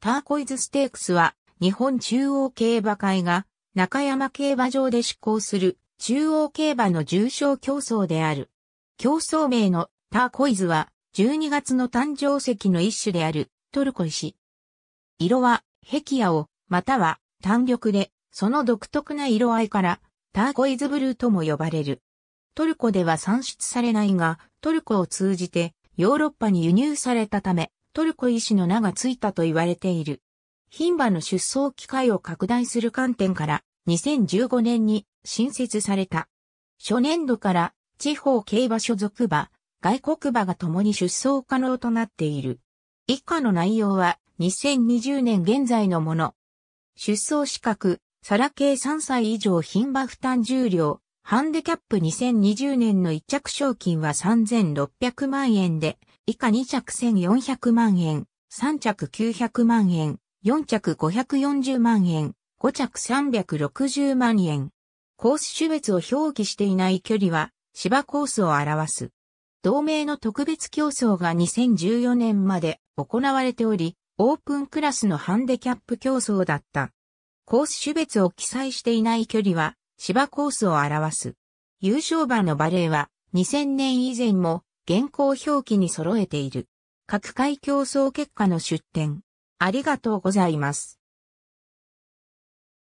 ターコイズステークスは、日本中央競馬会が、中山競馬場で施行する、中央競馬の重賞競争である。競争名のターコイズは、12月の誕生石の一種である、トルコ石。色は、壁アを、または、単緑で、その独特な色合いから、ターコイズブルーとも呼ばれる。トルコでは産出されないが、トルコを通じて、ヨーロッパに輸入されたため、トルコ医師の名がついたと言われている。牝馬の出走機会を拡大する観点から2015年に新設された。初年度から地方競馬所属馬、外国馬が共に出走可能となっている。以下の内容は2020年現在のもの。出走資格、サラ系3歳以上牝馬負担重量、ハンデキャップ2020年の1着賞金は3600万円で、以下2着1400万円、3着900万円、4着540万円、5着360万円。コース種別を表記していない距離は芝コースを表す。同盟の特別競争が2014年まで行われており、オープンクラスのハンデキャップ競争だった。コース種別を記載していない距離は芝コースを表す。優勝馬のバレーは2000年以前も現行表記に揃えている。各界競争結果の出展。ありがとうございます。